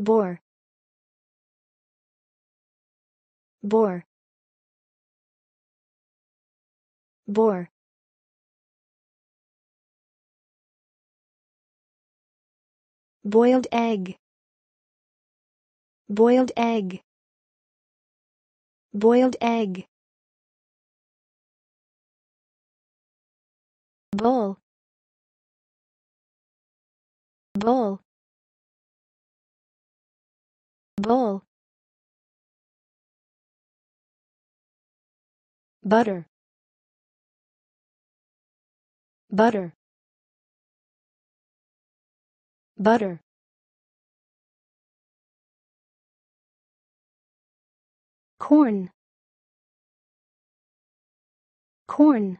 bore bore bore boiled egg boiled egg boiled egg bowl bowl bowl butter butter butter corn corn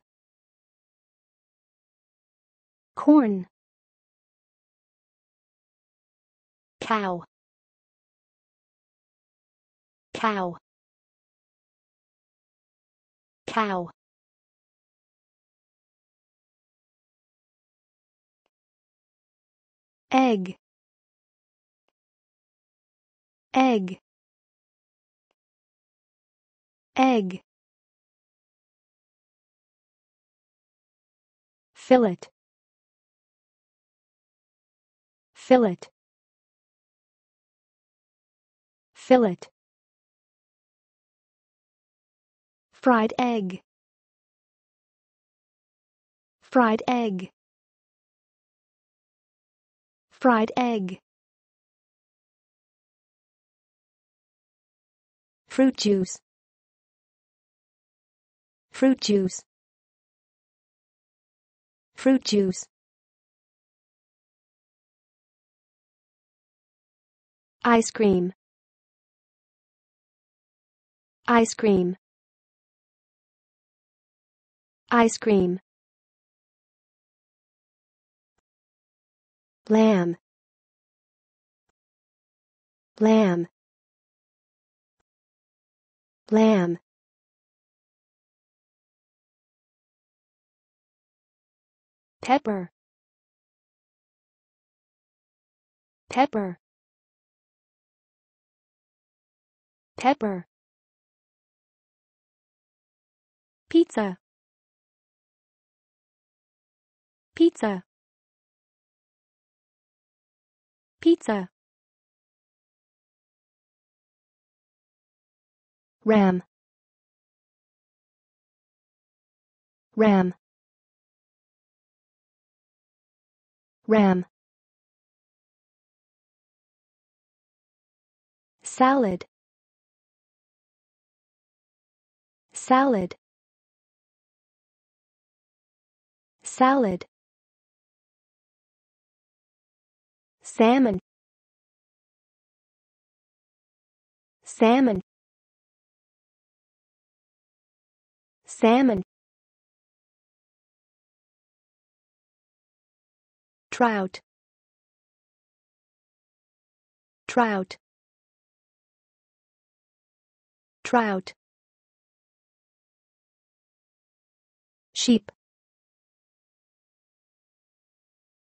corn cow cow cow egg egg egg fillet fillet fillet fried egg fried egg fried egg fruit juice fruit juice fruit juice ice cream ice cream Ice cream. Lamb. Lamb. Lamb. Pepper. Pepper. Pepper. Pizza. pizza pizza ram ram ram salad salad salad salmon salmon salmon trout trout trout sheep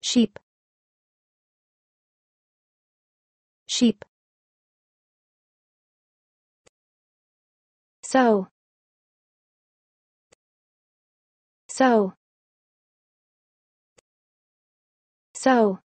sheep sheep so so so